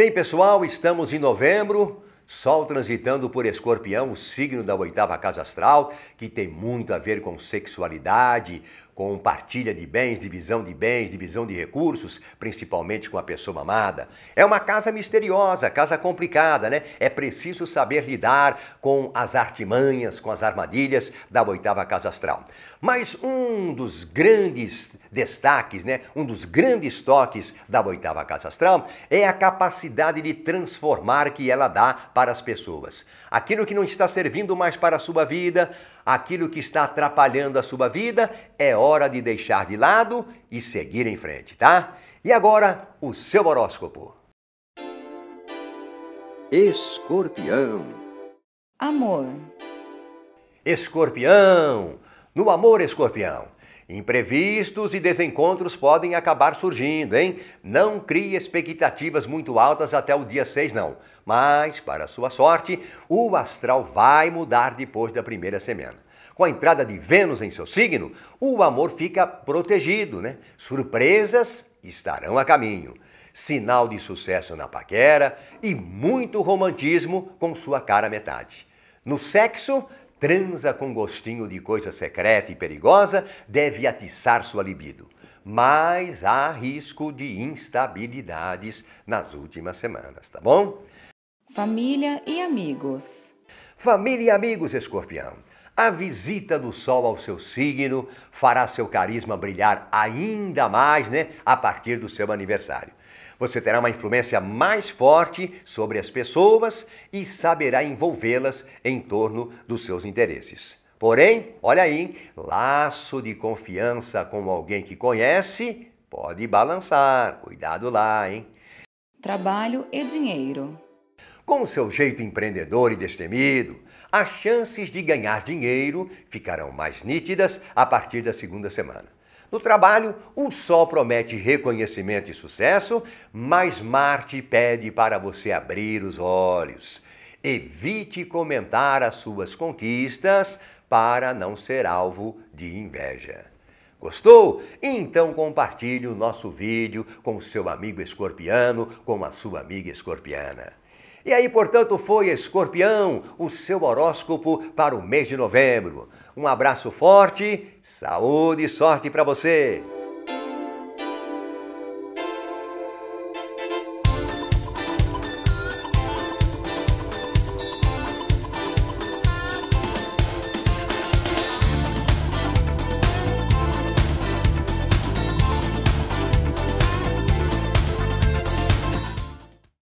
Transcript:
Bem, pessoal, estamos em novembro. Sol transitando por Escorpião, o signo da oitava casa astral, que tem muito a ver com sexualidade, com partilha de bens, divisão de bens, divisão de recursos, principalmente com a pessoa amada. É uma casa misteriosa, casa complicada, né? É preciso saber lidar com as artimanhas, com as armadilhas da oitava casa astral. Mas um dos grandes destaques, né? Um dos grandes toques da oitava casa astral é a capacidade de transformar que ela dá para para as pessoas. Aquilo que não está servindo mais para a sua vida, aquilo que está atrapalhando a sua vida, é hora de deixar de lado e seguir em frente, tá? E agora, o seu horóscopo. Escorpião. Amor. Escorpião. No amor, escorpião. Imprevistos e desencontros podem acabar surgindo, hein? Não crie expectativas muito altas até o dia 6, não. Mas, para sua sorte, o astral vai mudar depois da primeira semana. Com a entrada de Vênus em seu signo, o amor fica protegido, né? Surpresas estarão a caminho. Sinal de sucesso na paquera e muito romantismo com sua cara metade. No sexo, transa com gostinho de coisa secreta e perigosa, deve atiçar sua libido. Mas há risco de instabilidades nas últimas semanas, tá bom? Família e amigos. Família e amigos, escorpião. A visita do Sol ao seu signo fará seu carisma brilhar ainda mais, né? A partir do seu aniversário. Você terá uma influência mais forte sobre as pessoas e saberá envolvê-las em torno dos seus interesses. Porém, olha aí, laço de confiança com alguém que conhece pode balançar. Cuidado lá, hein? Trabalho e dinheiro. Com o seu jeito empreendedor e destemido, as chances de ganhar dinheiro ficarão mais nítidas a partir da segunda semana. No trabalho, o Sol promete reconhecimento e sucesso, mas Marte pede para você abrir os olhos. Evite comentar as suas conquistas para não ser alvo de inveja. Gostou? Então compartilhe o nosso vídeo com o seu amigo escorpiano, com a sua amiga escorpiana. E aí, portanto, foi Escorpião, o seu horóscopo para o mês de novembro. Um abraço forte, saúde e sorte para você!